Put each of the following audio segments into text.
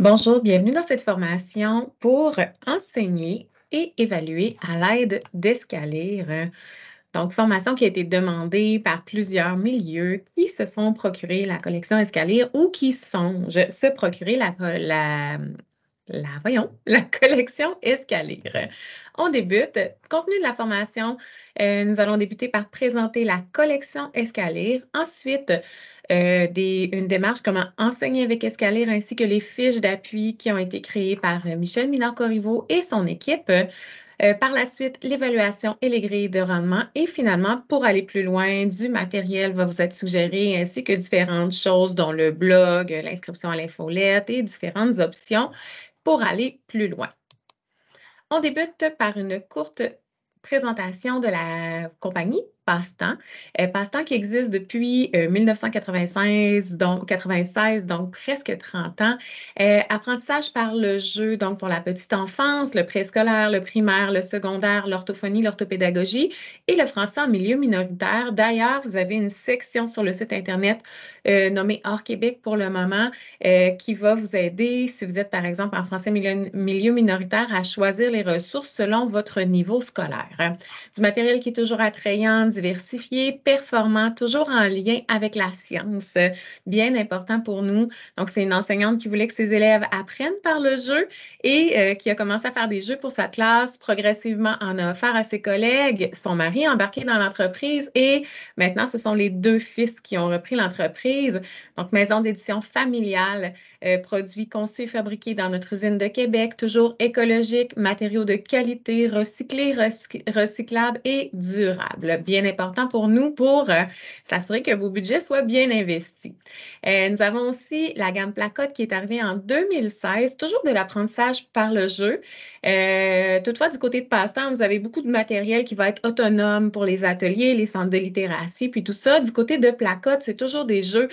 Bonjour, bienvenue dans cette formation pour enseigner et évaluer à l'aide d'Escalier. Donc, formation qui a été demandée par plusieurs milieux qui se sont procurés la collection Escalier ou qui songent se procurer la, la, voyons, la collection Escalier. On débute. Contenu de la formation, euh, nous allons débuter par présenter la collection Escalier. Ensuite, euh, une démarche comment enseigner avec Escalier », ainsi que les fiches d'appui qui ont été créées par euh, Michel Minard-Corriveau et son équipe. Euh, par la suite, l'évaluation et les grilles de rendement. Et finalement, pour aller plus loin, du matériel va vous être suggéré ainsi que différentes choses, dont le blog, l'inscription à l'infolette et différentes options pour aller plus loin. On débute par une courte présentation de la compagnie passe-temps. Euh, passe-temps qui existe depuis 1996, euh, donc, 96, donc presque 30 ans. Euh, apprentissage par le jeu, donc pour la petite enfance, le préscolaire, le primaire, le secondaire, l'orthophonie, l'orthopédagogie et le français en milieu minoritaire. D'ailleurs, vous avez une section sur le site Internet nommée Hors Québec pour le moment qui va vous aider, si vous êtes par exemple en français milieu, milieu minoritaire, à choisir les ressources selon votre niveau scolaire. Du matériel qui est toujours attrayant, diversifié, performant, toujours en lien avec la science. Bien important pour nous. Donc, c'est une enseignante qui voulait que ses élèves apprennent par le jeu et euh, qui a commencé à faire des jeux pour sa classe. Progressivement, en a offert à ses collègues. Son mari embarqué dans l'entreprise et maintenant, ce sont les deux fils qui ont repris l'entreprise. Donc, maison d'édition familiale, euh, produits conçus et fabriqués dans notre usine de Québec, toujours écologique, matériaux de qualité, recyclés, recyclables et durables. Bien important pour nous pour euh, s'assurer que vos budgets soient bien investis. Euh, nous avons aussi la gamme Placote qui est arrivée en 2016, toujours de l'apprentissage par le jeu. Euh, toutefois, du côté de Passe-temps, vous avez beaucoup de matériel qui va être autonome pour les ateliers, les centres de littératie, puis tout ça. Du côté de Placote, c'est toujours des jeux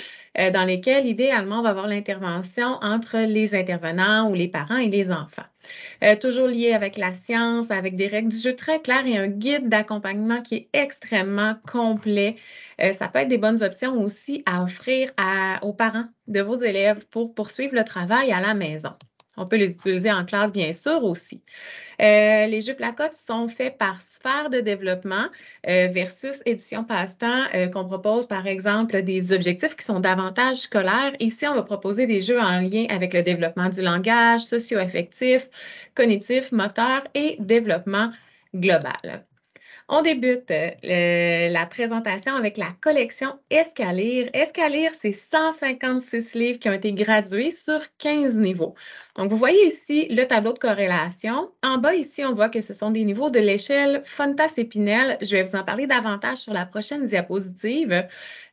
dans lesquels, idéalement, on va avoir l'intervention entre les intervenants ou les parents et les enfants. Euh, toujours lié avec la science, avec des règles du jeu très claires et un guide d'accompagnement qui est extrêmement complet. Euh, ça peut être des bonnes options aussi à offrir aux parents de vos élèves pour poursuivre le travail à la maison. On peut les utiliser en classe, bien sûr, aussi. Euh, les jeux placotes sont faits par sphère de développement euh, versus édition passe-temps euh, qu'on propose, par exemple, des objectifs qui sont davantage scolaires. Ici, on va proposer des jeux en lien avec le développement du langage, socio-affectif, cognitif, moteur et développement global. On débute euh, la présentation avec la collection Escalir ».« Escalir », c'est 156 livres qui ont été gradués sur 15 niveaux. Donc, vous voyez ici le tableau de corrélation. En bas, ici, on voit que ce sont des niveaux de l'échelle Fontas-Épinel. Je vais vous en parler davantage sur la prochaine diapositive.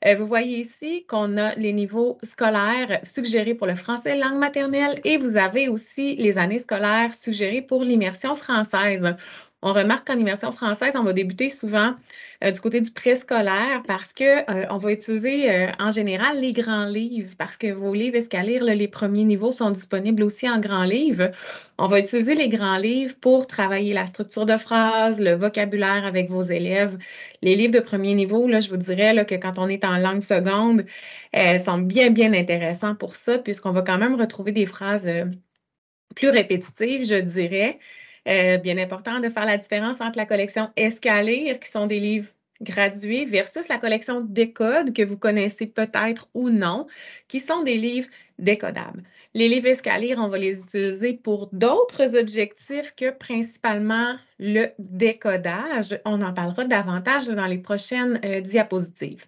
Euh, vous voyez ici qu'on a les niveaux scolaires suggérés pour le français langue maternelle et vous avez aussi les années scolaires suggérées pour l'immersion française. On remarque qu'en immersion française, on va débuter souvent euh, du côté du préscolaire parce qu'on euh, va utiliser euh, en général les grands livres parce que vos livres lire les premiers niveaux sont disponibles aussi en grands livres. On va utiliser les grands livres pour travailler la structure de phrase, le vocabulaire avec vos élèves. Les livres de premier niveau, là, je vous dirais que quand on est en langue seconde, elles sont bien, bien intéressants pour ça puisqu'on va quand même retrouver des phrases plus répétitives, je dirais. Euh, bien important de faire la différence entre la collection Escalir, qui sont des livres gradués, versus la collection Décode, que vous connaissez peut-être ou non, qui sont des livres décodables. Les livres Escalir, on va les utiliser pour d'autres objectifs que principalement le décodage. On en parlera davantage dans les prochaines euh, diapositives.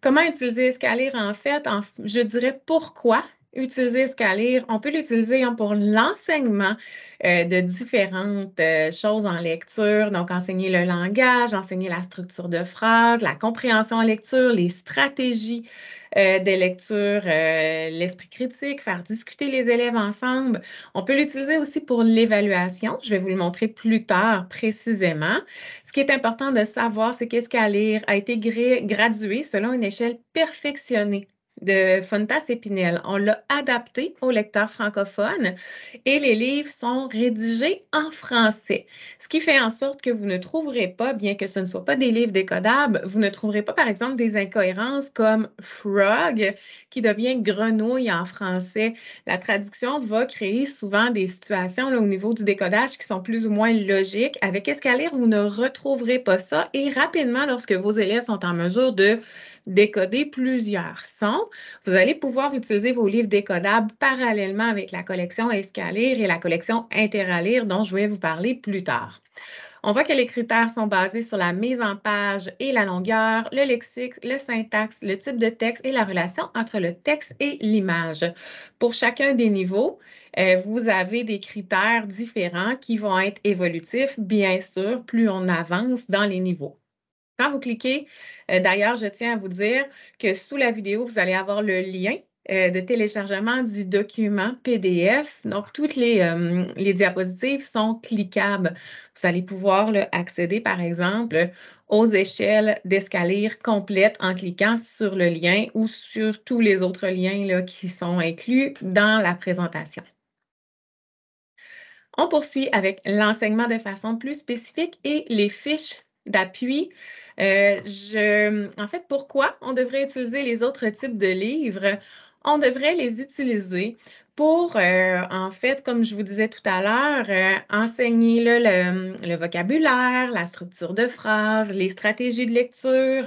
Comment utiliser Escalir en fait? je dirais pourquoi utiliser lire, on peut l'utiliser hein, pour l'enseignement euh, de différentes euh, choses en lecture, donc enseigner le langage, enseigner la structure de phrase, la compréhension en lecture, les stratégies euh, des lectures, l'esprit critique, faire discuter les élèves ensemble. On peut l'utiliser aussi pour l'évaluation. Je vais vous le montrer plus tard précisément. Ce qui est important de savoir, c'est lire a été gradué selon une échelle perfectionnée de Fontas et On l'a adapté aux lecteurs francophones et les livres sont rédigés en français, ce qui fait en sorte que vous ne trouverez pas, bien que ce ne soit pas des livres décodables, vous ne trouverez pas, par exemple, des incohérences comme frog, qui devient grenouille en français. La traduction va créer souvent des situations au niveau du décodage qui sont plus ou moins logiques. Avec Escalier, vous ne retrouverez pas ça et rapidement, lorsque vos élèves sont en mesure de décoder plusieurs sons. Vous allez pouvoir utiliser vos livres décodables parallèlement avec la collection Escalire et la collection Interalire dont je vais vous parler plus tard. On voit que les critères sont basés sur la mise en page et la longueur, le lexique, le syntaxe, le type de texte et la relation entre le texte et l'image. Pour chacun des niveaux, euh, vous avez des critères différents qui vont être évolutifs, bien sûr, plus on avance dans les niveaux. Quand vous cliquez, euh, d'ailleurs, je tiens à vous dire que sous la vidéo, vous allez avoir le lien euh, de téléchargement du document PDF. Donc, toutes euh, les, diapositives sont cliquables. Vous allez pouvoir accéder, par exemple, aux échelles d'escalier complètes en cliquant sur le lien ou sur tous les autres liens qui sont inclus dans la présentation. On poursuit avec l'enseignement de façon plus spécifique et les fiches d'appui. Euh, en fait, pourquoi on devrait utiliser les autres types de livres? On devrait les utiliser pour, euh, en fait, comme je vous disais tout à l'heure, euh, enseigner le, vocabulaire, la structure de phrase, les stratégies de lecture,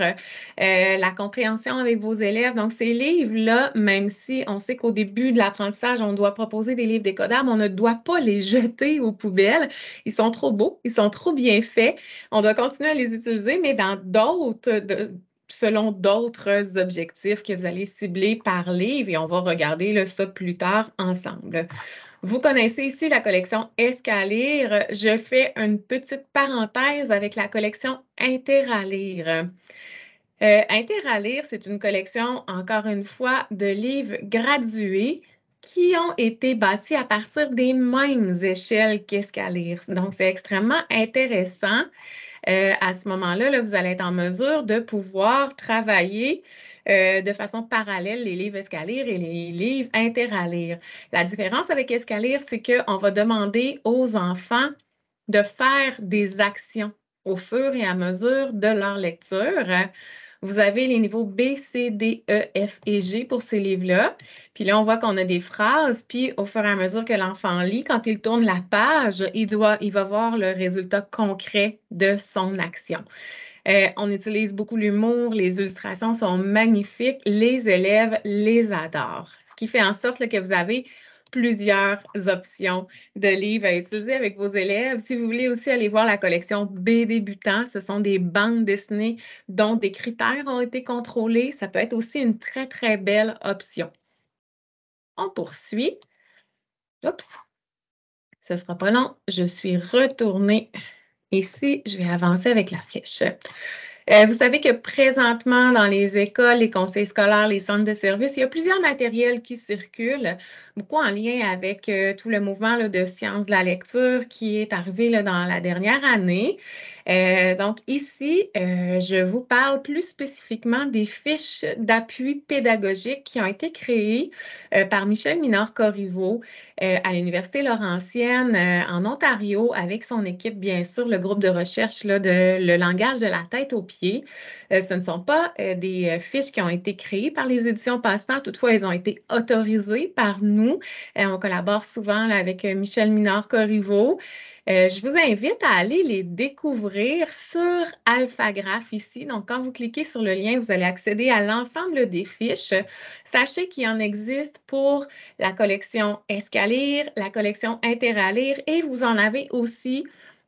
euh, la compréhension avec vos élèves. Donc, ces livres-là, même si on sait qu'au début de l'apprentissage, on doit proposer des livres décodables, on ne doit pas les jeter aux poubelles. Ils sont trop beaux, ils sont trop bien faits. On doit continuer à les utiliser, mais dans d'autres selon d'autres objectifs que vous allez cibler par livre et on va regarder ça plus tard ensemble. Vous connaissez ici la collection Escalire. Je fais une petite parenthèse avec la collection Interalire. Euh, Interalire, c'est une collection, encore une fois, de livres gradués qui ont été bâtis à partir des mêmes échelles qu'Escalire. Donc, c'est extrêmement intéressant. Euh, à ce moment-là, vous allez être en mesure de pouvoir travailler euh, de façon parallèle les livres escaliers et les livres interalire. La différence avec escalire, c'est qu'on va demander aux enfants de faire des actions au fur et à mesure de leur lecture vous avez les niveaux B, C, D, E, F et G pour ces livres-là. Puis là, on voit qu'on a des phrases. Puis au fur et à mesure que l'enfant lit, quand il tourne la page, il, doit, il va voir le résultat concret de son action. Euh, on utilise beaucoup l'humour, les illustrations sont magnifiques, les élèves les adorent. Ce qui fait en sorte que vous avez plusieurs options de livres à utiliser avec vos élèves. Si vous voulez aussi aller voir la collection B débutants, ce sont des bandes dessinées dont des critères ont été contrôlés. Ça peut être aussi une très, très belle option. On poursuit. Oups, ce ne sera pas long. Je suis retournée ici. Je vais avancer avec la flèche euh, vous savez que présentement, dans les écoles, les conseils scolaires, les centres de services, il y a plusieurs matériels qui circulent beaucoup en lien avec euh, tout le mouvement de sciences de la lecture qui est arrivé dans la dernière année. Euh, donc ici, euh, je vous parle plus spécifiquement des fiches d'appui pédagogique qui ont été créées par Michel Minard-Corriveau à l'Université Laurentienne en Ontario avec son équipe, bien sûr, le groupe de recherche de le langage de la tête aux pieds. Euh, ce ne sont pas euh, des euh, fiches qui ont été créées par les éditions passeport, Toutefois, elles ont été autorisées par nous. on collabore souvent avec Michel Minard-Corriveau. je vous invite à aller les découvrir sur AlphaGraph ici. Donc, quand vous cliquez sur le lien, vous allez accéder à l'ensemble des fiches. Sachez qu'il en existe pour la collection Escalire, la collection Interalire et vous en avez aussi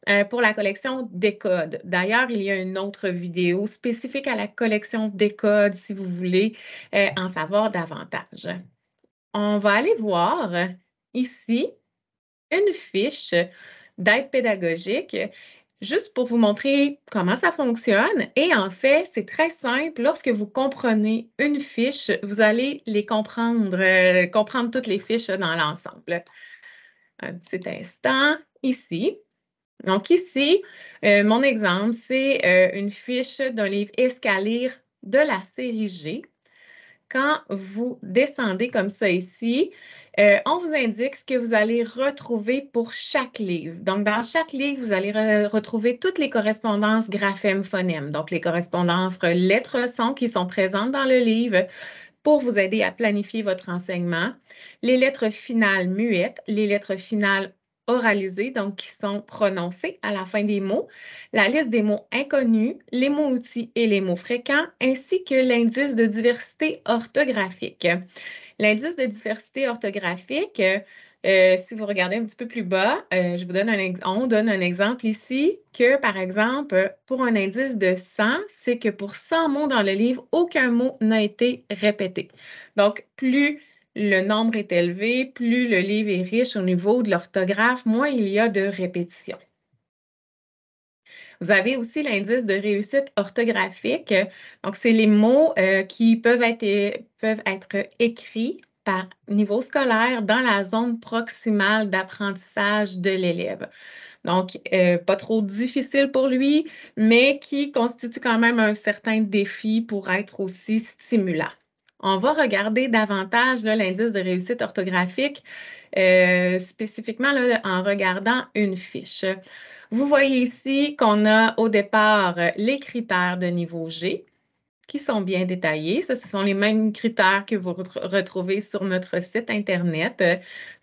euh, pour la collection codes. D'ailleurs, il y a une autre vidéo spécifique à la collection codes, si vous voulez euh, en savoir davantage. On va aller voir ici une fiche d'aide pédagogique juste pour vous montrer comment ça fonctionne. Et en fait, c'est très simple. Lorsque vous comprenez une fiche, vous allez les comprendre, euh, comprendre toutes les fiches dans l'ensemble. Un petit instant ici. Donc ici, euh, mon exemple, c'est euh, une fiche d'un livre Escalire de la série G. Quand vous descendez comme ça ici, euh, on vous indique ce que vous allez retrouver pour chaque livre. Donc, dans chaque livre, vous allez retrouver toutes les correspondances graphème phonèmes donc les correspondances lettres-sons qui sont présentes dans le livre pour vous aider à planifier votre enseignement, les lettres finales muettes, les lettres finales oralisés, donc qui sont prononcés à la fin des mots, la liste des mots inconnus, les mots outils et les mots fréquents, ainsi que l'indice de diversité orthographique. L'indice de diversité orthographique, euh, si vous regardez un petit peu plus bas, euh, je vous donne un, on donne un exemple ici que, par exemple, pour un indice de 100, c'est que pour 100 mots dans le livre, aucun mot n'a été répété. Donc, plus le nombre est élevé, plus le livre est riche au niveau de l'orthographe, moins il y a de répétitions. Vous avez aussi l'indice de réussite orthographique. Donc, c'est les mots euh, qui peuvent être, écrits par niveau scolaire dans la zone proximale d'apprentissage de l'élève. Donc, euh, pas trop difficile pour lui, mais qui constitue quand même un certain défi pour être aussi stimulant on va regarder davantage l'indice de réussite orthographique, euh, spécifiquement en regardant une fiche. Vous voyez ici qu'on a au départ les critères de niveau G qui sont bien détaillés. Ce, sont les mêmes critères que vous retrouvez sur notre site Internet.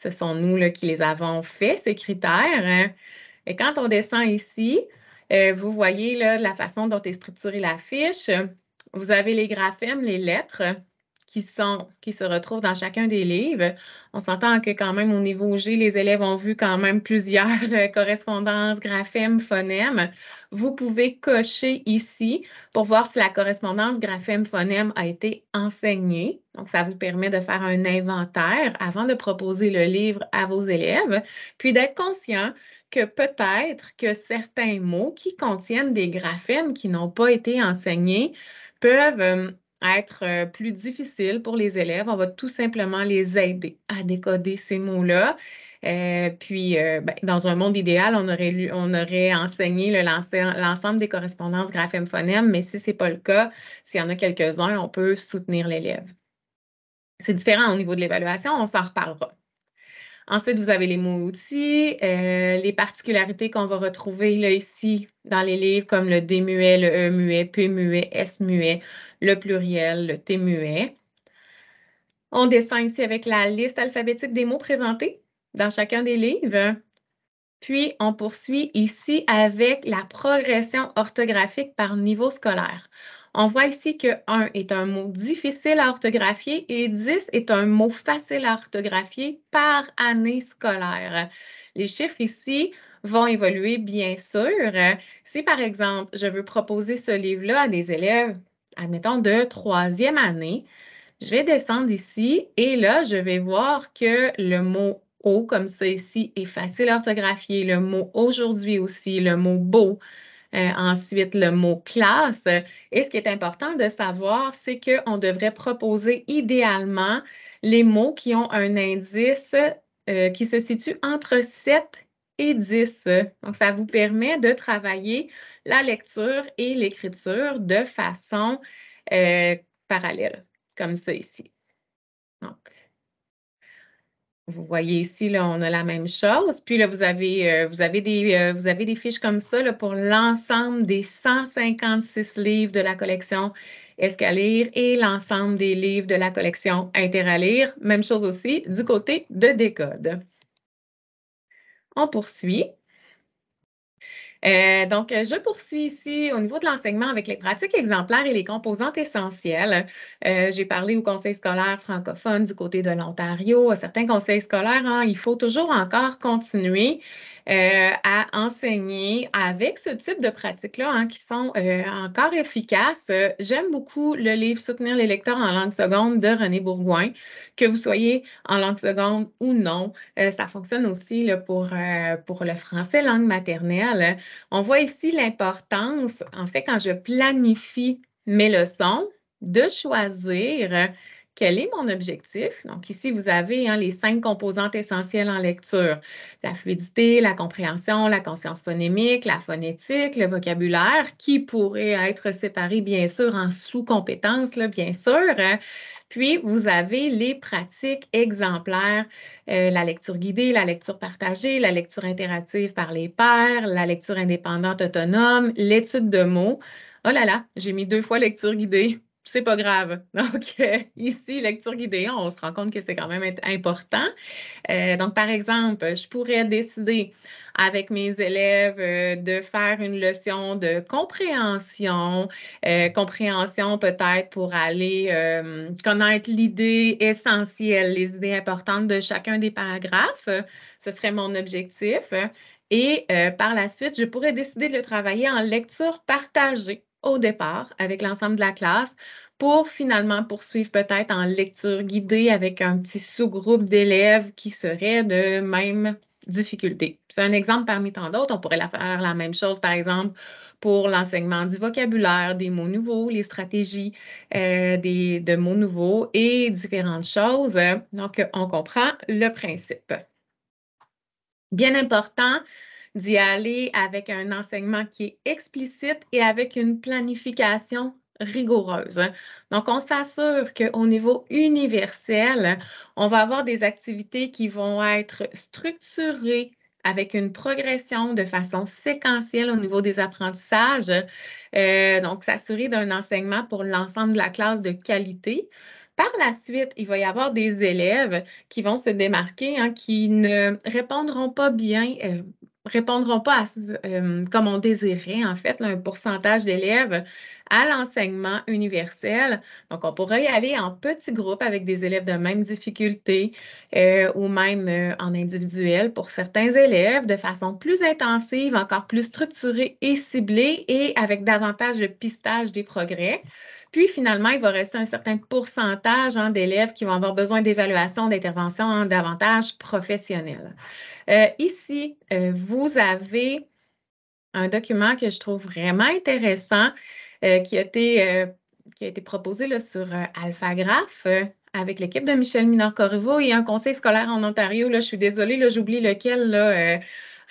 Ce sont nous qui les avons faits, ces critères. Et quand on descend ici, euh, vous voyez la façon dont est structurée la fiche. Vous avez les graphèmes, les lettres qui sont, qui se retrouvent dans chacun des livres. On s'entend que quand même au niveau G, les élèves ont vu quand même plusieurs euh, correspondances, graphèmes, phonèmes. Vous pouvez cocher ici pour voir si la correspondance graphème-phonème a été enseignée. Donc, ça vous permet de faire un inventaire avant de proposer le livre à vos élèves, puis d'être conscient que peut-être que certains mots qui contiennent des graphèmes qui n'ont pas été enseignés peuvent euh, être euh, plus difficile pour les élèves. On va tout simplement les aider à décoder ces mots-là. Euh, puis, euh, ben, dans un monde idéal, on aurait, on aurait enseigné l'ensemble des correspondances graphème-phonème, mais si ce n'est pas le cas, s'il y en a quelques-uns, on peut soutenir l'élève. C'est différent au niveau de l'évaluation, on s'en reparlera. Ensuite, vous avez les mots outils, euh, les particularités qu'on va retrouver ici dans les livres comme le D muet, le E muet, P muet, S muet, le pluriel, le T muet. On descend ici avec la liste alphabétique des mots présentés dans chacun des livres. Puis, on poursuit ici avec la progression orthographique par niveau scolaire. On voit ici que 1 est un mot difficile à orthographier et 10 est un mot facile à orthographier par année scolaire. Les chiffres ici vont évoluer, bien sûr. Si, par exemple, je veux proposer ce livre-là à des élèves, admettons, de troisième année, je vais descendre ici et là, je vais voir que le mot « haut » comme ça ici est facile à orthographier, le mot « aujourd'hui » aussi, le mot « beau ». Euh, ensuite, le mot classe. Et ce qui est important de savoir, c'est qu'on devrait proposer idéalement les mots qui ont un indice euh, qui se situe entre 7 et 10. Donc, ça vous permet de travailler la lecture et l'écriture de façon euh, parallèle, comme ça ici. Vous voyez ici, là, on a la même chose. Puis là, vous avez, euh, vous avez, des, euh, vous avez des fiches comme ça pour l'ensemble des 156 livres de la collection Escalire et l'ensemble des livres de la collection lire. Même chose aussi du côté de Décode. On poursuit. Euh, donc, je poursuis ici au niveau de l'enseignement avec les pratiques exemplaires et les composantes essentielles. Euh, j'ai parlé au conseil scolaire francophone du côté de l'Ontario, à certains conseils scolaires, hein, il faut toujours encore continuer euh, à enseigner avec ce type de pratiques-là hein, qui sont euh, encore efficaces. J'aime beaucoup le livre Soutenir les lecteurs en langue seconde de René Bourgoin. Que vous soyez en langue seconde ou non, euh, ça fonctionne aussi pour, pour le français langue maternelle. On voit ici l'importance, en fait, quand je planifie mes leçons, de choisir quel est mon objectif? Donc, ici, vous avez hein, les cinq composantes essentielles en lecture. La fluidité, la compréhension, la conscience phonémique, la phonétique, le vocabulaire, qui pourrait être séparé, bien sûr, en sous-compétences, bien sûr. Hein. Puis, vous avez les pratiques exemplaires, euh, la lecture guidée, la lecture partagée, la lecture interactive par les pairs, la lecture indépendante autonome, l'étude de mots. Oh là là, j'ai mis deux fois lecture guidée c'est pas grave. Donc, euh, ici, lecture guidée, on se rend compte que c'est quand même important. Euh, donc, par exemple, je pourrais décider avec mes élèves euh, de faire une leçon de compréhension, compréhension peut-être pour aller connaître l'idée essentielle, les idées importantes de chacun des paragraphes. Ce serait mon objectif. Et par la suite, je pourrais décider de le travailler en lecture partagée au départ avec l'ensemble de la classe pour finalement poursuivre peut-être en lecture guidée avec un petit sous-groupe d'élèves qui seraient de même difficulté. C'est un exemple parmi tant d'autres. On pourrait la faire la même chose, par exemple, pour l'enseignement du vocabulaire, des mots nouveaux, les stratégies euh, de mots nouveaux et différentes choses. Donc, on comprend le principe. Bien important, d'y aller avec un enseignement qui est explicite et avec une planification rigoureuse. Hein. Donc, on s'assure qu'au niveau universel, on va avoir des activités qui vont être structurées avec une progression de façon séquentielle au niveau des apprentissages. Euh, donc, s'assurer d'un enseignement pour l'ensemble de la classe de qualité. Par la suite, il va y avoir des élèves qui vont se démarquer, hein, qui ne répondront pas bien, euh, répondront pas euh, comme on désirait, en fait, un pourcentage d'élèves à l'enseignement universel. Donc, on pourrait y aller en petits groupes avec des élèves de même difficulté euh, ou même euh, en individuel pour certains élèves de façon plus intensive, encore plus structurée et ciblée et avec davantage de pistage des progrès. Puis finalement, il va rester un certain pourcentage hein, d'élèves qui vont avoir besoin d'évaluation, d'intervention hein, davantage professionnelle. Euh, ici, euh, vous avez un document que je trouve vraiment intéressant euh, qui, a été, qui a été proposé là, sur AlphaGraph avec l'équipe de Michel Minor-Corriveau et un conseil scolaire en Ontario. je suis désolée, j'oublie lequel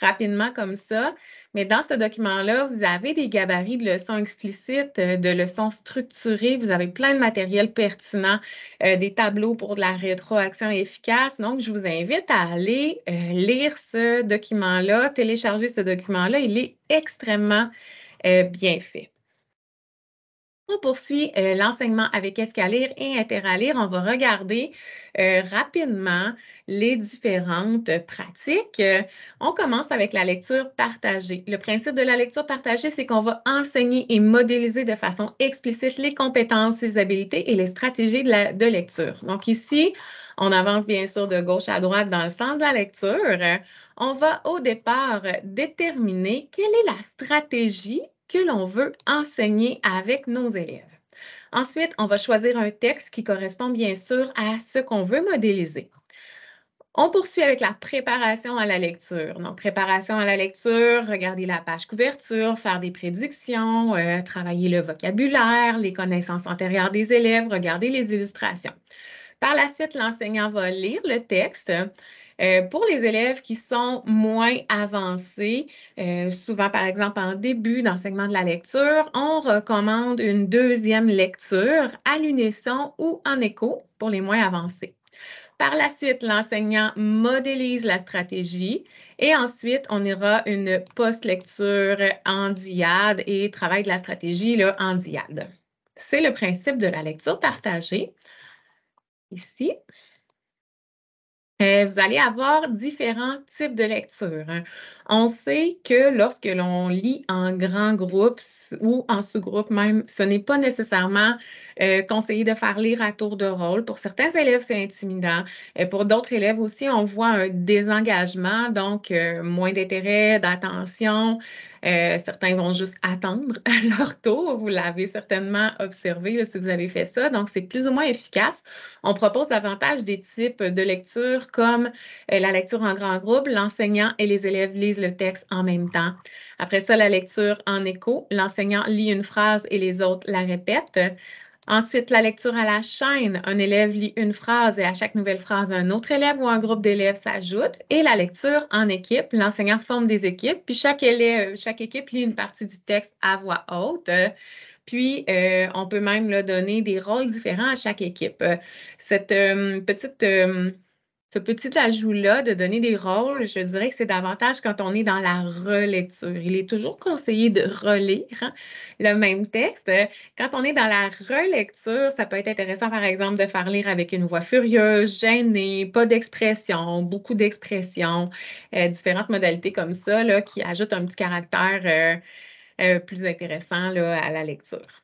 rapidement comme ça. Mais dans ce document-là, vous avez des gabarits de leçons explicites, euh, de leçons structurées, vous avez plein de matériel pertinent, euh, des tableaux pour de la rétroaction efficace. Donc, je vous invite à aller euh, lire ce document-là, télécharger ce document-là. Il est extrêmement bien fait. On poursuit euh, l'enseignement avec Escalire et lire ». On va regarder euh, rapidement les différentes pratiques. on commence avec la lecture partagée. Le principe de la lecture partagée, c'est qu'on va enseigner et modéliser de façon explicite les compétences, les habiletés et les stratégies de, de lecture. Donc ici, on avance bien sûr de gauche à droite dans le sens de la lecture. On va au départ déterminer quelle est la stratégie que l'on veut enseigner avec nos élèves. Ensuite, on va choisir un texte qui correspond bien sûr à ce qu'on veut modéliser. On poursuit avec la préparation à la lecture. Donc, préparation à la lecture, regarder la page couverture, faire des prédictions, euh, travailler le vocabulaire, les connaissances antérieures des élèves, regarder les illustrations. Par la suite, l'enseignant va lire le texte euh, pour les élèves qui sont moins avancés, euh, souvent par exemple en début d'enseignement de la lecture, on recommande une deuxième lecture à l'unisson ou en écho pour les moins avancés. Par la suite, l'enseignant modélise la stratégie et ensuite, on ira une post-lecture en diade et travail de la stratégie là, en diade. C'est le principe de la lecture partagée. Ici, euh, vous allez avoir différents types de lectures. Hein. On sait que lorsque l'on lit en grand groupe ou en sous-groupe même, ce n'est pas nécessairement euh, conseillé de faire lire à tour de rôle. Pour certains élèves, c'est intimidant. Et euh, pour d'autres élèves aussi, on voit un désengagement, donc euh, moins d'intérêt, d'attention. certains vont juste attendre leur tour. Vous l'avez certainement observé si vous avez fait ça. Donc, c'est plus ou moins efficace. On propose davantage des types de lecture comme la lecture en grand groupe, l'enseignant et les élèves les le texte en même temps. Après ça, la lecture en écho. L'enseignant lit une phrase et les autres la répètent. Ensuite, la lecture à la chaîne. Un élève lit une phrase et à chaque nouvelle phrase, un autre élève ou un groupe d'élèves s'ajoute. Et la lecture en équipe. L'enseignant forme des équipes, puis chaque, élève, chaque équipe lit une partie du texte à voix haute. Puis, euh, on peut même donner des rôles différents à chaque équipe. Cette euh, petite... Euh, petit ajout-là de donner des rôles, je dirais que c'est davantage quand on est dans la relecture. Il est toujours conseillé de relire hein, le même texte. Quand on est dans la relecture, ça peut être intéressant, par exemple, de faire lire avec une voix furieuse, gênée, pas d'expression, beaucoup d'expression, euh, différentes modalités comme ça qui ajoutent un petit caractère euh, euh, plus intéressant à la lecture.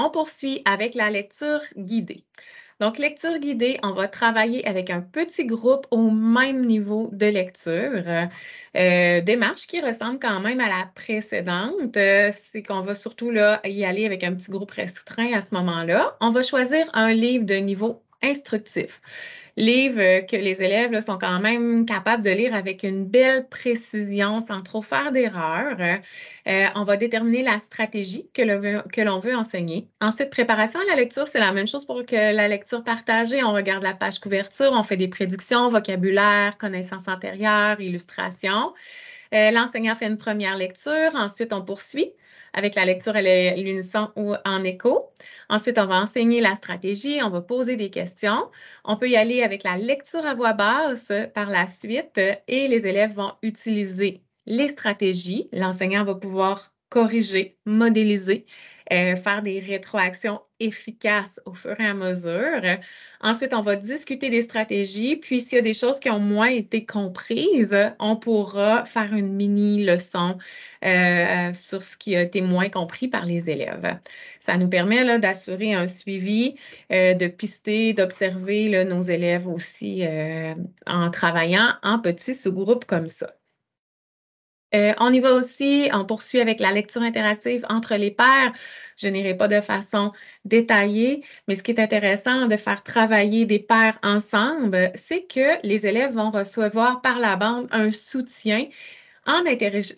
On poursuit avec la lecture guidée. Donc, lecture guidée, on va travailler avec un petit groupe au même niveau de lecture. Euh, démarche qui ressemble quand même à la précédente. Euh, c'est qu'on va surtout là, y aller avec un petit groupe restreint à ce moment-là. On va choisir un livre de niveau instructif. Livre euh, que les élèves sont quand même capables de lire avec une belle précision sans trop faire d'erreurs. Euh, on va déterminer la stratégie que l'on veut, enseigner. Ensuite, préparation à la lecture, c'est la même chose pour que la lecture partagée. On regarde la page couverture, on fait des prédictions, vocabulaire, connaissances antérieures, illustrations. Euh, l'enseignant fait une première lecture, ensuite on poursuit avec la lecture est l'unisson ou en écho. Ensuite, on va enseigner la stratégie, on va poser des questions. On peut y aller avec la lecture à voix basse par la suite et les élèves vont utiliser les stratégies. L'enseignant va pouvoir corriger, modéliser euh, faire des rétroactions efficaces au fur et à mesure. Ensuite, on va discuter des stratégies, puis s'il y a des choses qui ont moins été comprises, on pourra faire une mini-leçon euh, sur ce qui a été moins compris par les élèves. Ça nous permet d'assurer un suivi, euh, de pister, d'observer nos élèves aussi en travaillant en petits sous-groupes comme ça. Euh, on y va aussi, on poursuit avec la lecture interactive entre les pairs. Je n'irai pas de façon détaillée, mais ce qui est intéressant de faire travailler des pairs ensemble, c'est que les élèves vont recevoir par la bande un soutien en, interagissant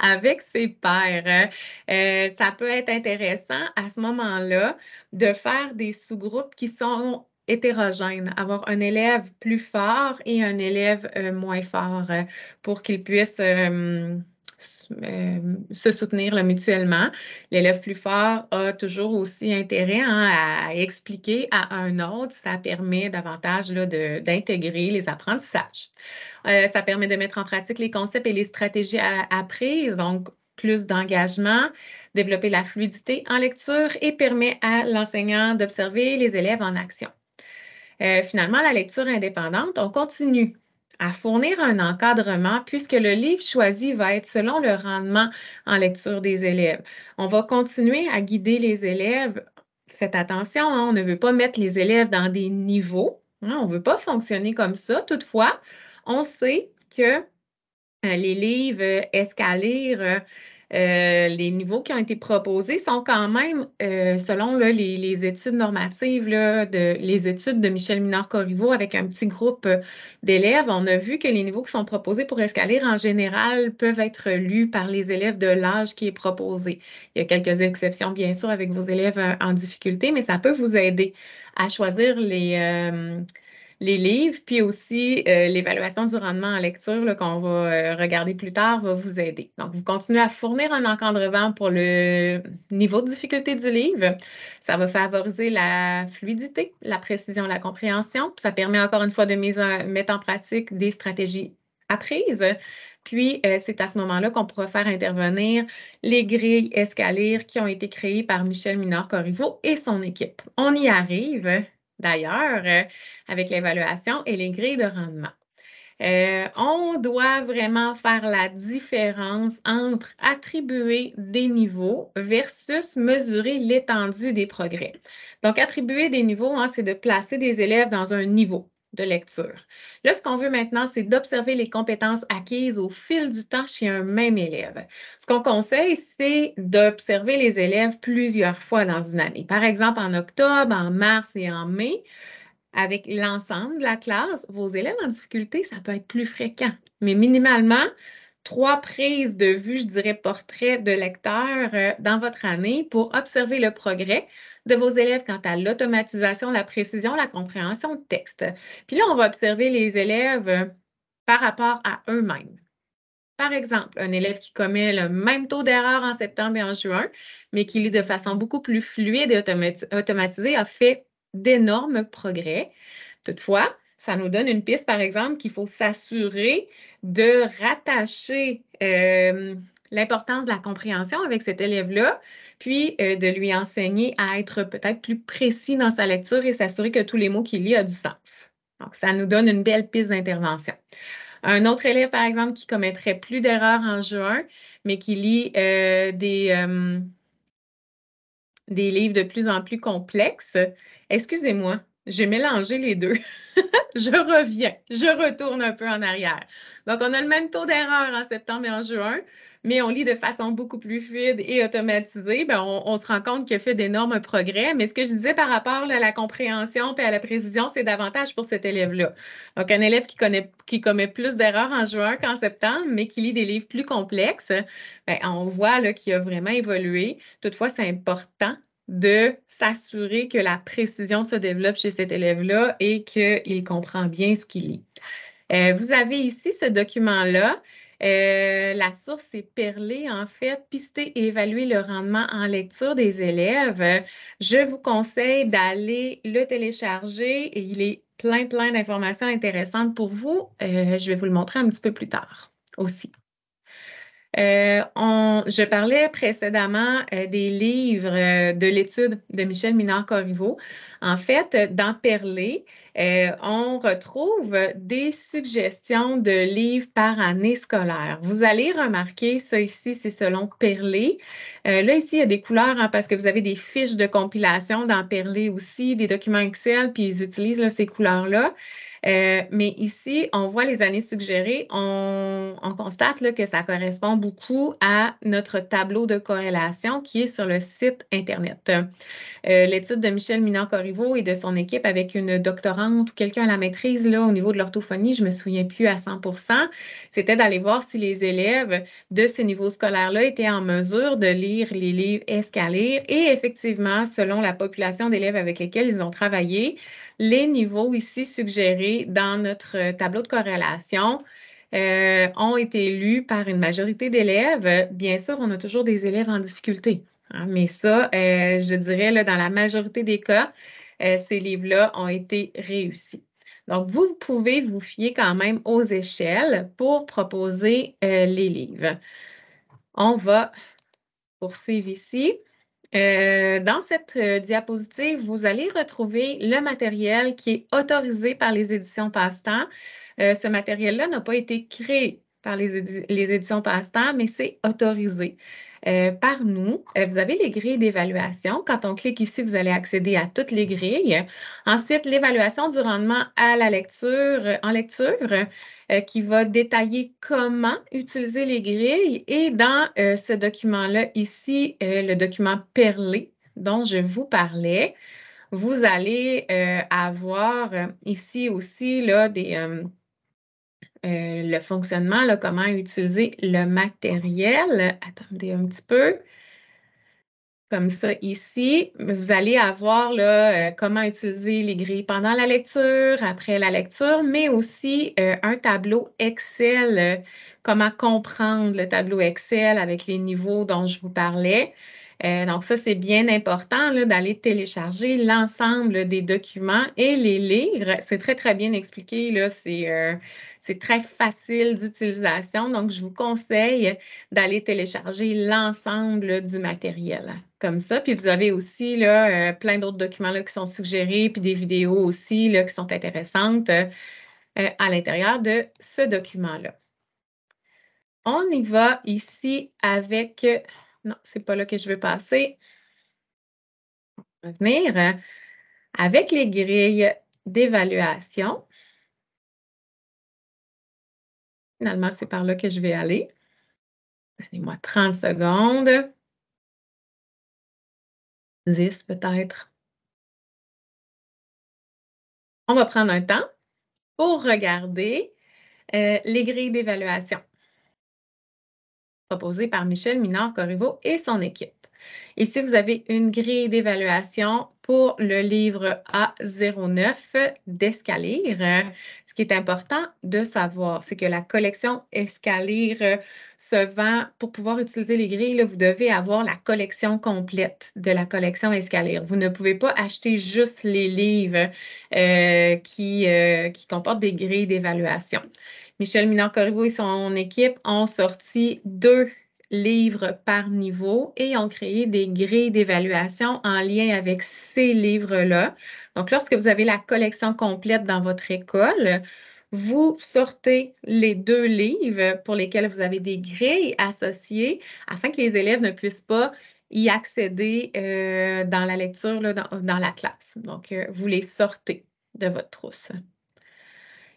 avec ses pairs. Euh, ça peut être intéressant à ce moment-là de faire des sous-groupes qui sont hétérogène, avoir un élève plus fort et un élève euh, moins fort euh, pour qu'ils puissent euh, se soutenir mutuellement. L'élève plus fort a toujours aussi intérêt hein, à expliquer à un autre. Ça permet davantage d'intégrer les apprentissages. ça permet de mettre en pratique les concepts et les stratégies apprises, donc plus d'engagement, développer la fluidité en lecture et permet à l'enseignant d'observer les élèves en action. Euh, finalement, la lecture indépendante, on continue à fournir un encadrement puisque le livre choisi va être selon le rendement en lecture des élèves. On va continuer à guider les élèves. Faites attention, hein, on ne veut pas mettre les élèves dans des niveaux. Hein, on ne veut pas fonctionner comme ça. Toutefois, on sait que euh, les livres escalèrent. Euh, euh, les niveaux qui ont été proposés sont quand même, euh, selon les, études normatives, les études de Michel Minard-Corriveau avec un petit groupe euh, d'élèves, on a vu que les niveaux qui sont proposés pour escaler, en général peuvent être lus par les élèves de l'âge qui est proposé. Il y a quelques exceptions, bien sûr, avec vos élèves en difficulté, mais ça peut vous aider à choisir les les livres, puis aussi euh, l'évaluation du rendement en lecture qu'on va euh, regarder plus tard va vous aider. Donc, vous continuez à fournir un encadrement pour le niveau de difficulté du livre. Ça va favoriser la fluidité, la précision, la compréhension. Ça permet encore une fois de mettre en pratique des stratégies apprises. Puis, euh, c'est à ce moment-là qu'on pourra faire intervenir les grilles escaliers qui ont été créées par Michel Minard-Corriveau et son équipe. On y arrive d'ailleurs, euh, avec l'évaluation, et les grilles de rendement. Euh, on doit vraiment faire la différence entre attribuer des niveaux versus mesurer l'étendue des progrès. Donc, attribuer des niveaux, hein, c'est de placer des élèves dans un niveau de lecture. Là, ce qu'on veut maintenant, c'est d'observer les compétences acquises au fil du temps chez un même élève. Ce qu'on conseille, c'est d'observer les élèves plusieurs fois dans une année. Par exemple, en octobre, en mars et en mai, avec l'ensemble de la classe, vos élèves en difficulté, ça peut être plus fréquent. Mais minimalement, trois prises de vue, je dirais, portrait de lecteurs euh, dans votre année pour observer le progrès de vos élèves quant à l'automatisation, la précision, la compréhension de texte. Puis là, on va observer les élèves euh, par rapport à eux-mêmes. Par exemple, un élève qui commet le même taux d'erreur en septembre et en juin, mais qui lit de façon beaucoup plus fluide et automatisée, a fait d'énormes progrès. Toutefois, ça nous donne une piste, par exemple, qu'il faut s'assurer de rattacher euh, l'importance de la compréhension avec cet élève-là, puis euh, de lui enseigner à être peut-être plus précis dans sa lecture et s'assurer que tous les mots qu'il lit ont du sens. Donc, ça nous donne une belle piste d'intervention. Un autre élève, par exemple, qui commettrait plus d'erreurs en juin, mais qui lit euh, des, des livres de plus en plus complexes, excusez-moi, j'ai mélangé les deux. je reviens, je retourne un peu en arrière. Donc, on a le même taux d'erreur en septembre et en juin, mais on lit de façon beaucoup plus fluide et automatisée. Ben, on, se rend compte qu'il a fait d'énormes progrès. Mais ce que je disais par rapport à la compréhension et à la précision, c'est davantage pour cet élève-là. Donc, un élève qui, commet plus d'erreurs en juin qu'en septembre, mais qui lit des livres plus complexes, ben, on voit qu'il a vraiment évolué. Toutefois, c'est important de s'assurer que la précision se développe chez cet élève-là et qu'il comprend bien ce qu'il lit. Euh, vous avez ici ce document-là. Euh, la source est perlée, en fait, pister et évaluer le rendement en lecture des élèves. Je vous conseille d'aller le télécharger il est plein, plein d'informations intéressantes pour vous. Euh, je vais vous le montrer un petit peu plus tard aussi. Euh, je parlais précédemment euh, des livres euh, de l'étude de Michel Minard-Corriveau. En fait, dans Perlé, on retrouve des suggestions de livres par année scolaire. Vous allez remarquer, ça ici, c'est selon Perlé. là, ici, il y a des couleurs hein, parce que vous avez des fiches de compilation dans Perlé aussi, des documents Excel, puis ils utilisent ces couleurs-là. Euh, mais ici, on voit les années suggérées, on, constate que ça correspond beaucoup à notre tableau de corrélation qui est sur le site Internet. Euh, l'étude de Michel Minard-Corriveau et de son équipe avec une doctorante ou quelqu'un à la maîtrise là, au niveau de l'orthophonie, je ne me souviens plus à 100 c'était d'aller voir si les élèves de ces niveaux scolaires-là étaient en mesure de lire les livres escaliers. et effectivement, selon la population d'élèves avec lesquels ils ont travaillé, les niveaux ici suggérés dans notre euh, tableau de corrélation euh, ont été lus par une majorité d'élèves. Bien sûr, on a toujours des élèves en difficulté, hein, mais ça, euh, je dirais, dans la majorité des cas, ces livres-là ont été réussis. Donc, vous, pouvez vous fier quand même aux échelles pour proposer les livres. On va poursuivre ici. Euh, dans cette euh, diapositive, vous allez retrouver le matériel qui est autorisé par les éditions Passe-Temps. Euh, ce matériel-là n'a pas été créé par les, les éditions Passe-Temps, mais c'est autorisé. Euh, par nous. Euh, vous avez les grilles d'évaluation. Quand on clique ici, vous allez accéder à toutes les grilles. Ensuite, l'évaluation du rendement à la lecture, euh, en lecture qui va détailler comment utiliser les grilles. Et dans ce document-là, ici, le document perlé dont je vous parlais, vous allez avoir ici aussi là, des, euh, le fonctionnement, comment utiliser le matériel. Attendez un petit peu. Comme ça, ici, vous allez avoir là, euh, comment utiliser les grilles pendant la lecture, après la lecture, mais aussi euh, un tableau Excel, comment comprendre le tableau Excel avec les niveaux dont je vous parlais. Euh, donc, ça, c'est bien important d'aller télécharger l'ensemble des documents et les lire. C'est très, très bien expliqué. Euh, c'est très facile d'utilisation. Donc, je vous conseille d'aller télécharger l'ensemble du matériel comme ça. Puis, vous avez aussi euh, plein d'autres documents qui sont suggérés, puis des vidéos aussi qui sont intéressantes à l'intérieur de ce document-là. On y va ici avec non, c'est pas là que je veux passer. Revenir. Euh, avec les grilles d'évaluation, finalement, c'est par là que je vais aller. Donnez-moi 30 secondes. 10 peut-être. On va prendre un temps pour regarder euh, les grilles d'évaluation proposé par Michel Minard-Corriveau et son équipe. Ici, vous avez une grille d'évaluation pour le livre A09 d'Escalier. Ce qui est important de savoir, c'est que la collection Escalir se vend, pour pouvoir utiliser les grilles, vous devez avoir la collection complète de la collection Escalir. Vous ne pouvez pas acheter juste les livres euh, euh, qui comportent des grilles d'évaluation. Michel Minard-Corriveau et son équipe ont sorti deux livres par niveau et ont créé des grilles d'évaluation en lien avec ces livres-là. Donc, lorsque vous avez la collection complète dans votre école, vous sortez les deux livres pour lesquels vous avez des grilles associées afin que les élèves ne puissent pas y accéder euh, dans la lecture dans, la classe. Donc, euh, vous les sortez de votre trousse.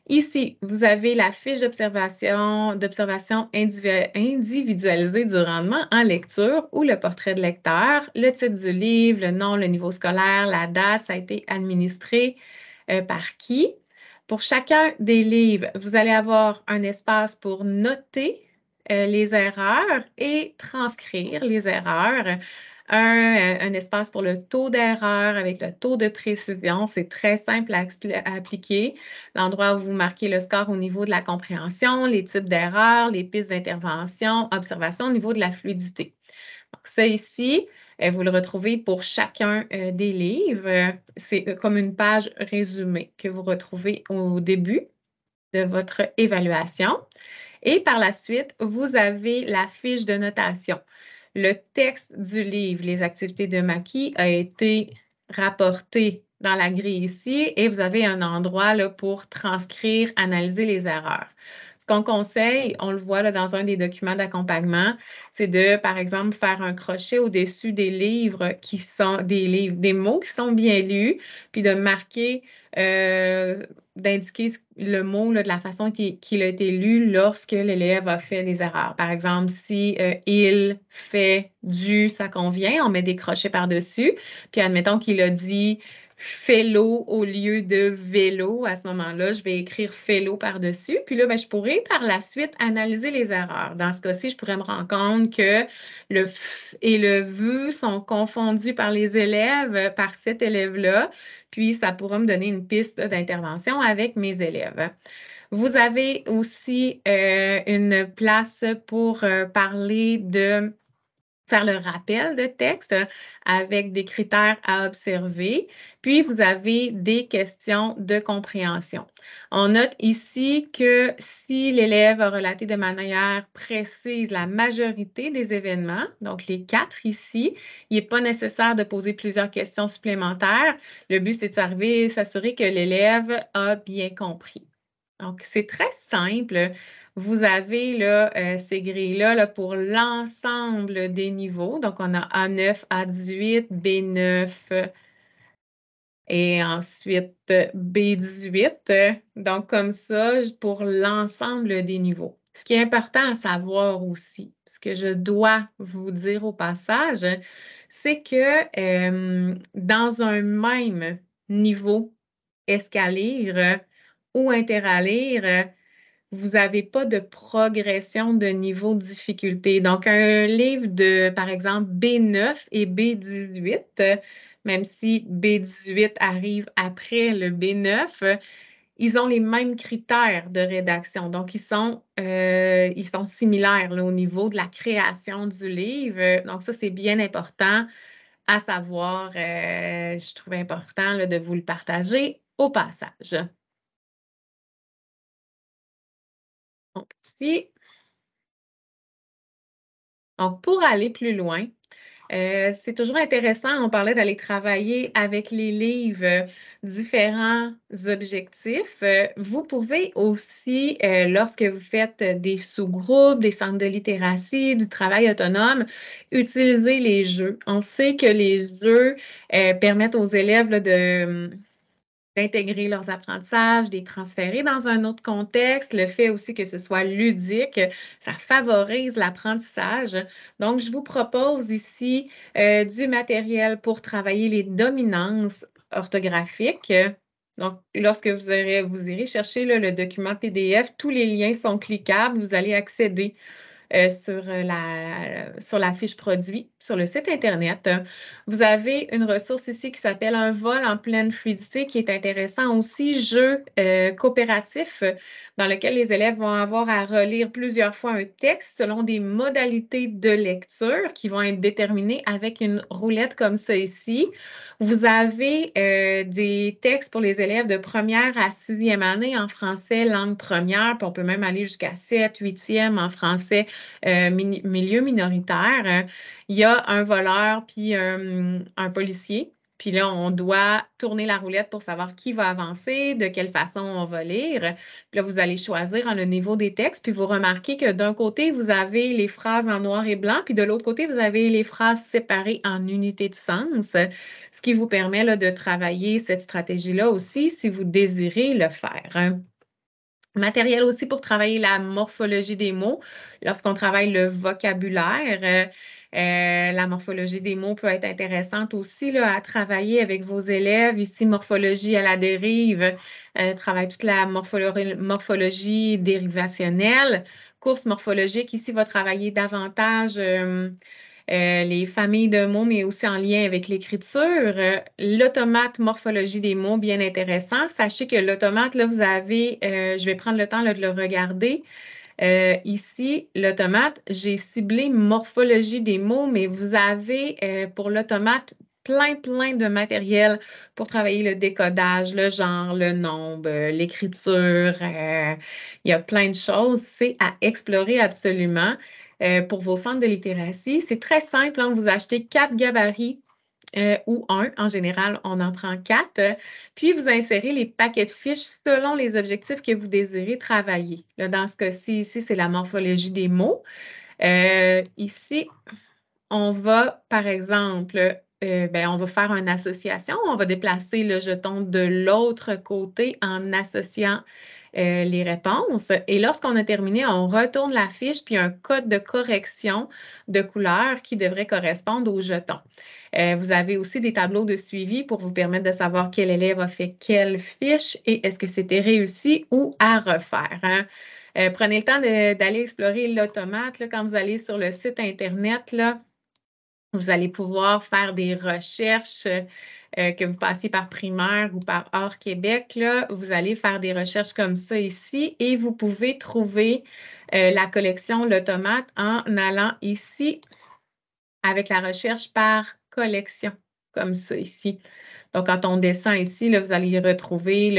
Ici, vous avez la fiche d'observation, d'observation individualisée du rendement en lecture ou le portrait de lecteur, le titre du livre, le nom, le niveau scolaire, la date, ça a été administré euh, par qui. Pour chacun des livres, vous allez avoir un espace pour noter euh, les erreurs et transcrire les erreurs. Euh, un, espace pour le taux d'erreur avec le taux de précision. C'est très simple à, appliquer. L'endroit où vous marquez le score au niveau de la compréhension, les types d'erreurs, les pistes d'intervention, observation au niveau de la fluidité. Donc, ça ici, euh, vous le retrouvez pour chacun euh, des livres. C'est comme une page résumée que vous retrouvez au début de votre évaluation. Et par la suite, vous avez la fiche de notation le texte du livre, les activités de maquis, a été rapporté dans la grille ici et vous avez un endroit là, pour transcrire, analyser les erreurs. Ce qu'on conseille, on le voit dans un des documents d'accompagnement, c'est de, par exemple, faire un crochet au-dessus des livres qui sont des livres, des mots qui sont bien lus, puis de marquer euh, d'indiquer le mot de la façon qu'il a été lu lorsque l'élève a fait des erreurs. Par exemple, si euh, il fait du, ça convient, on met des crochets par-dessus. Puis admettons qu'il a dit fellow au lieu de vélo. À ce moment-là, je vais écrire fellow par-dessus. Puis là, ben, je pourrais par la suite analyser les erreurs. Dans ce cas-ci, je pourrais me rendre compte que le f et le v sont confondus par les élèves, par cet élève-là. Puis ça pourra me donner une piste d'intervention avec mes élèves. Vous avez aussi euh, une place pour euh, parler de faire le rappel de texte euh, avec des critères à observer. Puis, vous avez des questions de compréhension. On note ici que si l'élève a relaté de manière précise la majorité des événements, donc les quatre ici, il n'est pas nécessaire de poser plusieurs questions supplémentaires. Le but, c'est de s'assurer que l'élève a bien compris. Donc, c'est très simple. Vous avez là, euh, ces grilles-là pour l'ensemble des niveaux. Donc, on a A9, A18, B9 et ensuite B18. Donc, comme ça, pour l'ensemble des niveaux. Ce qui est important à savoir aussi, ce que je dois vous dire au passage, c'est que euh, dans un même niveau escalier ou interalire, vous n'avez pas de progression de niveau de difficulté. Donc, un livre de, par exemple, B9 et B18, même si B18 arrive après le B9, ils ont les mêmes critères de rédaction. Donc, ils sont, euh, similaires au niveau de la création du livre. Donc, ça, c'est bien important à savoir. Euh, je trouve important de vous le partager au passage. on Donc, pour aller plus loin, euh, c'est toujours intéressant, on parlait d'aller travailler avec les livres euh, différents objectifs. Euh, vous pouvez aussi, lorsque vous faites des sous-groupes, des centres de littératie, du travail autonome, utiliser les jeux. On sait que les jeux permettent aux élèves de hum, d'intégrer leurs apprentissages, les transférer dans un autre contexte. Le fait aussi que ce soit ludique, ça favorise l'apprentissage. Donc, je vous propose ici euh, du matériel pour travailler les dominances orthographiques. Donc, lorsque vous, vous irez chercher le document PDF, tous les liens sont cliquables, vous allez accéder euh, sur, euh, la, sur fiche produit, sur le site Internet. Vous avez une ressource ici qui s'appelle Un vol en pleine fluidité qui est intéressant aussi, jeu euh, coopératif dans lequel les élèves vont avoir à relire plusieurs fois un texte selon des modalités de lecture qui vont être déterminées avec une roulette comme ça ici. Vous avez euh, des textes pour les élèves de première à sixième année en français, langue première, puis on peut même aller jusqu'à sept, huitième en français, euh, milieu minoritaire. Il y a un voleur puis euh, un policier puis là, on doit tourner la roulette pour savoir qui va avancer, de quelle façon on va lire. Puis là, vous allez choisir hein, le niveau des textes, puis vous remarquez que d'un côté, vous avez les phrases en noir et blanc, puis de l'autre côté, vous avez les phrases séparées en unités de sens, ce qui vous permet de travailler cette stratégie-là aussi si vous désirez le faire. Matériel aussi pour travailler la morphologie des mots. Lorsqu'on travaille le vocabulaire, euh, la morphologie des mots peut être intéressante aussi à travailler avec vos élèves. Ici, morphologie à la dérive, euh, travaille toute la morphologie dérivationnelle. Course morphologique, ici, va travailler davantage euh, euh, les familles de mots, mais aussi en lien avec l'écriture. l'automate, morphologie des mots, bien intéressant. Sachez que l'automate, là, vous avez, je vais prendre le temps de le regarder. Euh, ici, l'Automate, j'ai ciblé morphologie des mots, mais vous avez euh, pour l'Automate plein, plein de matériel pour travailler le décodage, le genre, le nombre, l'écriture. Euh, il y a plein de choses. C'est à explorer absolument. pour vos centres de littératie, c'est très simple. Hein, vous achetez quatre gabarits euh, ou un. En général, on en prend quatre. Euh, puis, vous insérez les paquets de fiches selon les objectifs que vous désirez travailler. Là, dans ce cas-ci, ici, c'est la morphologie des mots. Euh, ici, on va, par exemple, ben, on va faire une association. On va déplacer le jeton de l'autre côté en associant euh, les réponses. Et lorsqu'on a terminé, on retourne la fiche, puis un code de correction de couleur qui devrait correspondre au jeton. Euh, vous avez aussi des tableaux de suivi pour vous permettre de savoir quel élève a fait quelle fiche et est-ce que c'était réussi ou à refaire. Hein. Euh, prenez le temps d'aller explorer l'automate. Quand vous allez sur le site Internet, là, vous allez pouvoir faire des recherches euh, que vous passiez par primaire ou par hors Québec, vous allez faire des recherches comme ça ici et vous pouvez trouver euh, la collection l'automate, en allant ici avec la recherche par collection, comme ça ici. Donc, quand on descend ici, vous allez y retrouver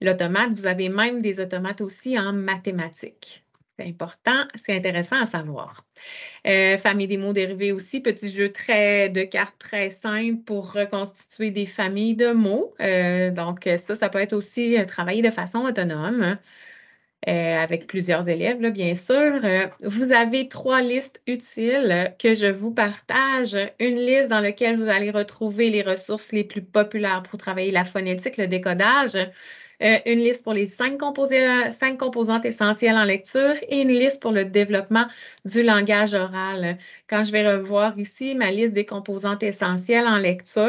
l'automate. Vous avez même des automates aussi en mathématiques. C'est important, c'est intéressant à savoir. Euh, famille des mots dérivés aussi, petit jeu très, de cartes très simple pour reconstituer des familles de mots. Euh, donc, ça, ça peut être aussi euh, travaillé de façon autonome. Hein. avec plusieurs élèves, bien sûr. vous avez trois listes utiles que je vous partage. Une liste dans laquelle vous allez retrouver les ressources les plus populaires pour travailler la phonétique, le décodage. Euh, une liste pour les cinq, composantes essentielles en lecture et une liste pour le développement du langage oral. Quand je vais revoir ici ma liste des composantes essentielles en lecture,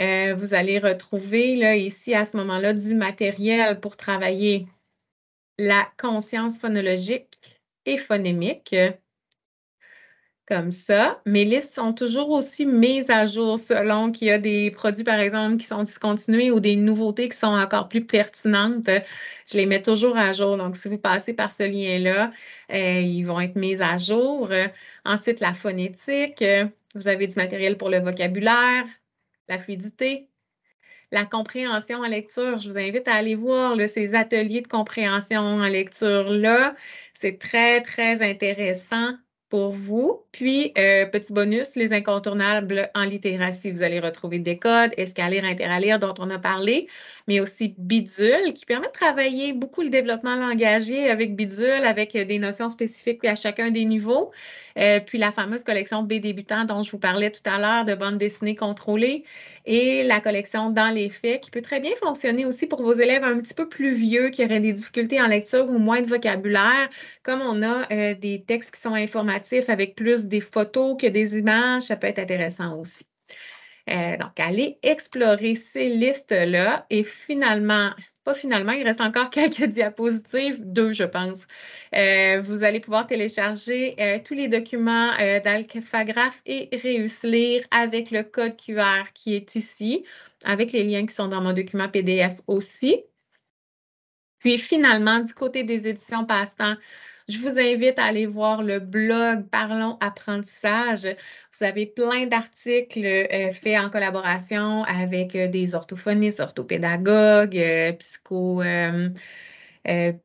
euh, vous allez retrouver ici à ce moment-là du matériel pour travailler la conscience phonologique et phonémique, comme ça. Mes listes sont toujours aussi mises à jour selon qu'il y a des produits, par exemple, qui sont discontinués ou des nouveautés qui sont encore plus pertinentes. Je les mets toujours à jour. Donc, si vous passez par ce lien-là, euh, ils vont être mis à jour. ensuite, la phonétique. vous avez du matériel pour le vocabulaire, la fluidité, la compréhension en lecture. Je vous invite à aller voir ces ateliers de compréhension en lecture-là. C'est très, très intéressant pour vous. Puis, euh, petit bonus, les incontournables en littératie. Vous allez retrouver des codes, escalaire, interalaire dont on a parlé, mais aussi Bidule, qui permet de travailler beaucoup le développement langagier avec Bidule, avec euh, des notions spécifiques à chacun des niveaux. Euh, puis la fameuse collection B débutant dont je vous parlais tout à l'heure de bande dessinée contrôlée et la collection Dans les faits, qui peut très bien fonctionner aussi pour vos élèves un petit peu plus vieux qui auraient des difficultés en lecture ou moins de vocabulaire. Comme on a euh, des textes qui sont informatifs avec plus des photos que des images, ça peut être intéressant aussi. Euh, donc, allez explorer ces listes-là et finalement, pas finalement, il reste encore quelques diapositives, deux, je pense. Euh, vous allez pouvoir télécharger euh, tous les documents d'Alcafagraph et réussir avec le code QR qui est ici, avec les liens qui sont dans mon document PDF aussi. Puis finalement, du côté des éditions Passe-temps, je vous invite à aller voir le blog Parlons Apprentissage. Vous avez plein d'articles euh, faits en collaboration avec euh, des orthophonistes, orthopédagogues, euh, psycho...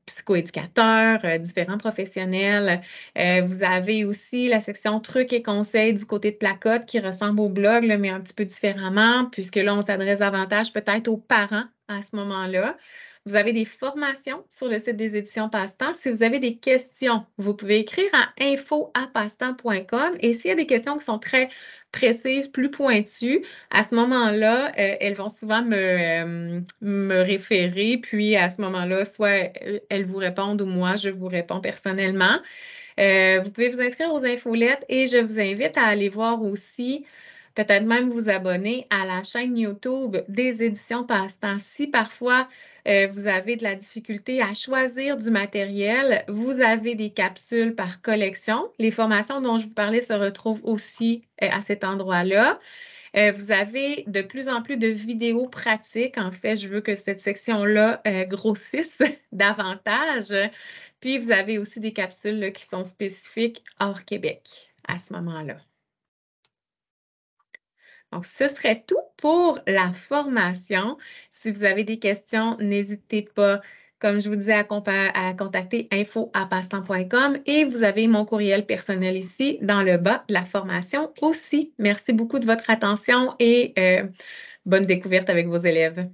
psychoéducateurs, différents professionnels. vous avez aussi la section trucs et conseils du côté de Placotte qui ressemble au blog, mais un petit peu différemment, puisque là, on s'adresse davantage peut-être aux parents à ce moment-là. Vous avez des formations sur le site des éditions passe Si vous avez des questions, vous pouvez écrire à infoapastemps.com. Et s'il y a des questions qui sont très précises, plus pointues, à ce moment-là, euh, elles vont souvent euh, me, référer. Puis à ce moment-là, soit elles vous répondent ou moi, je vous réponds personnellement. Euh, vous pouvez vous inscrire aux infolettes et je vous invite à aller voir aussi peut-être même vous abonner à la chaîne YouTube des éditions Passe-Temps. Si parfois euh, vous avez de la difficulté à choisir du matériel, vous avez des capsules par collection. Les formations dont je vous parlais se retrouvent aussi euh, à cet endroit-là. Euh, vous avez de plus en plus de vidéos pratiques. En fait, je veux que cette section-là grossisse davantage. Puis, vous avez aussi des capsules qui sont spécifiques hors Québec à ce moment-là. Donc, ce serait tout pour la formation. Si vous avez des questions, n'hésitez pas, comme je vous disais, à, contacter info.apastan.com et vous avez mon courriel personnel ici dans le bas de la formation aussi. Merci beaucoup de votre attention et euh, bonne découverte avec vos élèves.